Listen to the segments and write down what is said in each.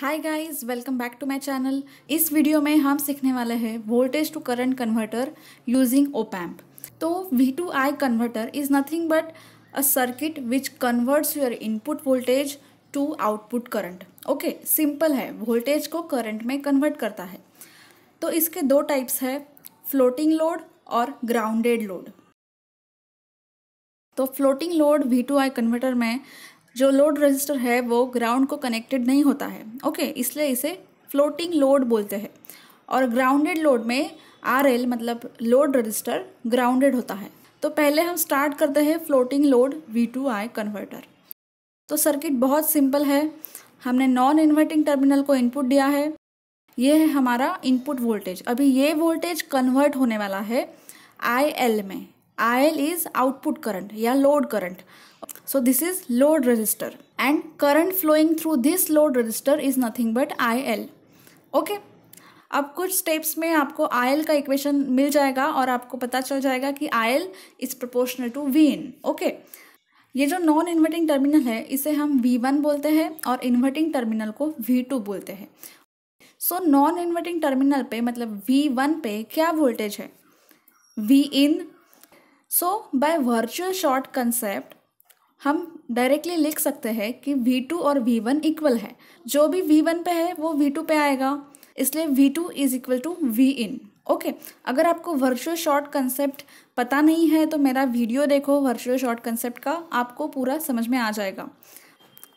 Hi guys welcome back to my channel इस video में हम सीखने वाले हैं voltage to current converter using op amp तो V to I converter is nothing but a circuit which converts your input voltage to output current okay simple है voltage को current में कन्वर्ट करता है तो इसके दो टाइप्स है फ्लोटिंग लोड और ग्राउंडेड लोड तो floating load V to I converter में जो लोड रजिस्टर है वो ग्राउंड को कनेक्टेड नहीं होता है ओके इसलिए इसे फ्लोटिंग लोड बोलते हैं और ग्राउंडेड लोड में आर एल मतलब लोड रजिस्टर ग्राउंडेड होता है तो पहले हम स्टार्ट करते हैं floating load V to I converter तो सर्किट बहुत सिंपल है हमने नॉन इन्वर्टिंग टर्मिनल को इनपुट दिया है ये है हमारा इनपुट वोल्टेज अभी ये वोल्टेज कन्वर्ट होने वाला है आई एल में I L is output current या load current So this is load resistor and current flowing through this load resistor is nothing but IL. Okay. अब कुछ स्टेप्स में आपको आई का इक्वेशन मिल जाएगा और आपको पता चल जाएगा कि I L is proportional to V in okay ये जो नॉन इन्वर्टिंग टर्मिनल है इसे हम वी वन बोलते हैं और इन्वर्टिंग टर्मिनल को वी टू बोलते हैं सो नॉन इन्वर्टिंग टर्मिनल पे मतलब वी वन पे क्या वोल्टेज है V in so by virtual short concept हम डायरेक्टली लिख सकते हैं कि v2 और v1 इक्वल है जो भी v1 पे है वो v2 पे आएगा इसलिए v2 two is equal to V in okay अगर आपको वर्चुअल शॉर्ट कंसेप्ट पता नहीं है तो मेरा वीडियो देखो वर्चुअल शॉर्ट कंसेप्ट का आपको पूरा समझ में आ जाएगा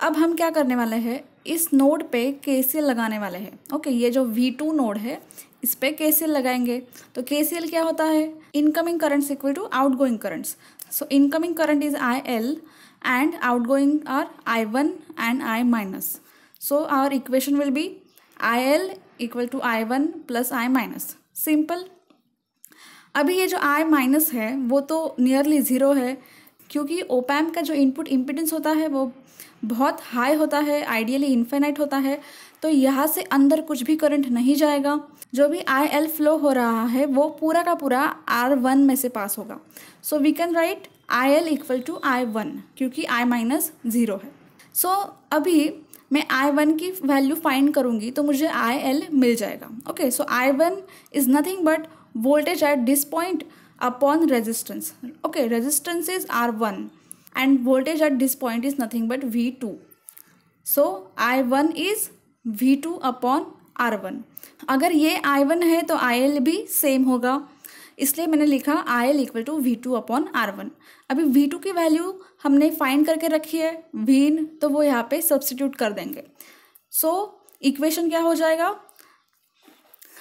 अब हम क्या करने वाले हैं इस नोड पे के लगाने वाले हैं ओके ये जो V2 नोड है इस पर के लगाएंगे तो के क्या होता है incoming currents equal to outgoing currents so incoming current is I L and outgoing are I1 and I minus. So our equation will be IL equal to I1 plus I minus. Simple. अभी ये जो I minus है वो तो nearly zero है क्योंकि ओपैम का जो इनपुट इम्पिडेंस होता है वो बहुत हाई होता है आइडियली इन्फेनाइट होता है तो यहाँ से अंदर कुछ भी करंट नहीं जाएगा जो भी आई एल फ्लो हो रहा है वो पूरा का पूरा आर वन में से पास होगा so we can write I L equal to I one क्योंकि आई माइनस ज़ीरो है सो so, अभी मैं आई वन की वैल्यू फाइंड करूँगी तो मुझे आई एल मिल जाएगा okay so I one is nothing but voltage at this point upon resistance okay resistance is R one and voltage at this point is nothing but V2. So I1 is V2 upon R1. अगर ये I1 है तो L भी same होगा इसलिए मैंने लिखा I L equal to V two upon R one अभी वी टू की वैल्यू हमने फाइंड करके रखी है वी इन तो वो यहाँ पे सब्सटीट्यूट कर देंगे सो so, इक्वेशन क्या हो जाएगा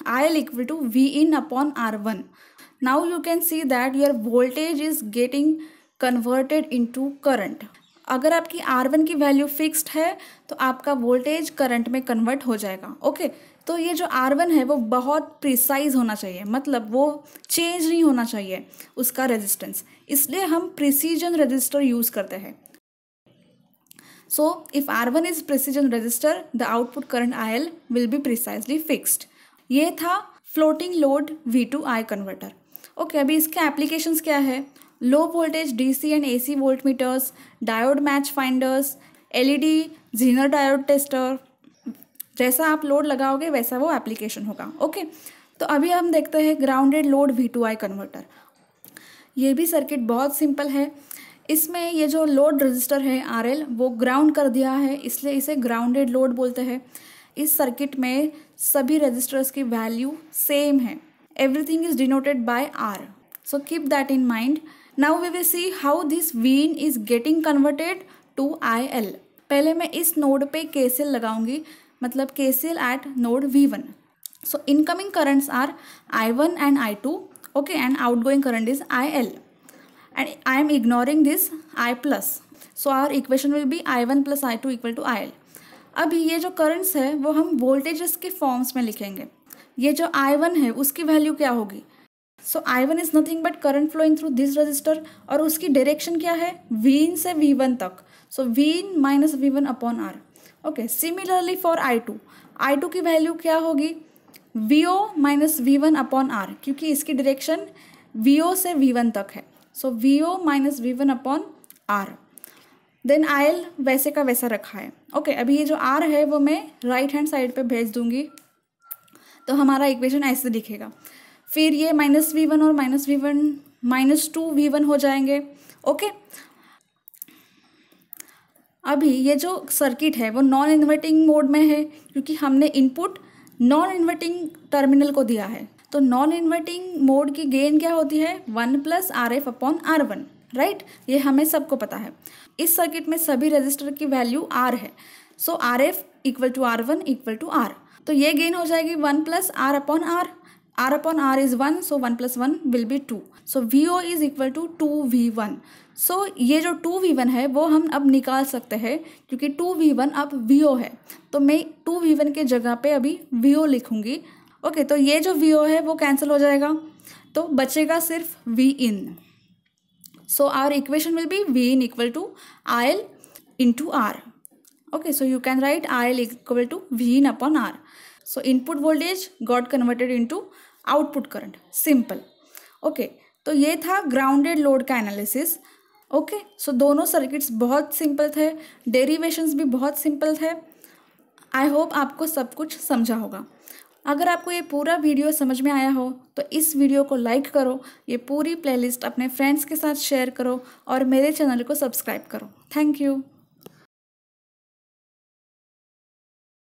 I L equal to V in upon R one now you can see that your voltage is getting converted into current अगर आपकी R1 की वैल्यू फिक्स्ड है तो आपका वोल्टेज करंट में कन्वर्ट हो जाएगा ओके तो ये जो R1 है वो बहुत प्रिसाइज होना चाहिए मतलब वो चेंज नहीं होना चाहिए उसका रेजिस्टेंस इसलिए हम प्रिसीजन रजिस्टर यूज़ करते हैं R one is precision resistor the output current I L will be precisely fixed ये था floating load V to I converter okay अभी इसके एप्लीकेशंस क्या है low low voltage DC and voltmeters diode match finders LED zener diode tester जैसा आप load लगाओगे वैसा वो एप्लीकेशन होगा ओके तो अभी हम देखते हैं grounded load V to I converter ये भी सर्किट बहुत सिंपल है इसमें ये जो लोड रजिस्टर है आर एल वो ग्राउंड कर दिया है इसलिए इसे ग्राउंडेड लोड बोलते हैं इस सर्किट में सभी रजिस्टर्स की वैल्यू सेम है everything is denoted by R so keep that in mind now we will see how this V in is getting converted to I L पहले मैं इस नोड पे केसेल लगाऊंगी मतलब KCL at node V one so incoming currents are I one and I two okay and outgoing current is I L and I'm ignoring this I plus so are equation will be I one plus I two equal to I L अब ये जो currents है वो हम voltages के forms में लिखेंगे ये जो आई वन है उसकी वैल्यू क्या होगी so I one is nothing but current flowing through this resistor और उसकी डायरेक्शन क्या है वी इन से वी वन तक so V in minus V one upon R okay similarly for I two I two की value क्या होगी V O minus V one upon R क्योंकि इसकी डायरेक्शन वी ओ से वी वन तक है so V O minus V one upon R then I L वैसे का वैसा रखा है ओके okay, अभी ये जो आर है वो मैं राइट हैंड साइड पे भेज दूंगी तो हमारा इक्वेशन ऐसे दिखेगा फिर ये माइनस वी वन और minus V one minus two V one हो जाएंगे ओके अभी ये जो सर्किट है वो नॉन इन्वर्टिंग मोड में है क्योंकि हमने इनपुट नॉन इन्वर्टिंग टर्मिनल को दिया है तो नॉन इन्वर्टिंग मोड की गेन क्या होती है one plus R F upon R one right ये हमें सबको पता है इस सर्किट में सभी रजिस्टर की वैल्यू आर है so R F equal to R one equal to R तो ये गेन हो जाएगी one plus R upon R upon R is one so one plus one will be two so V O is equal to two V one so ये जो to V one है वो हम अब निकाल सकते हैं क्योंकि टू वी वन अब वी ओ है तो मैं टू वी वन के जगह पे अभी वी ओ लिखूंगी ओके okay, तो ये जो वी ओ है वो कैंसिल हो जाएगा तो बचेगा सिर्फ V in so are equation will be V in equal to I L into R okay so you can write I L equal to V in upon R so input voltage got converted into output current simple okay तो ये था grounded load का analysis okay so दोनों circuits बहुत simple थे derivations भी बहुत simple थे आई होप आपको सब कुछ समझा होगा अगर आपको ये पूरा वीडियो समझ में आया हो तो इस वीडियो को लाइक करो ये पूरी प्लेलिस्ट अपने फ्रेंड्स के साथ शेयर करो और मेरे चैनल को सब्सक्राइब करो थैंक यू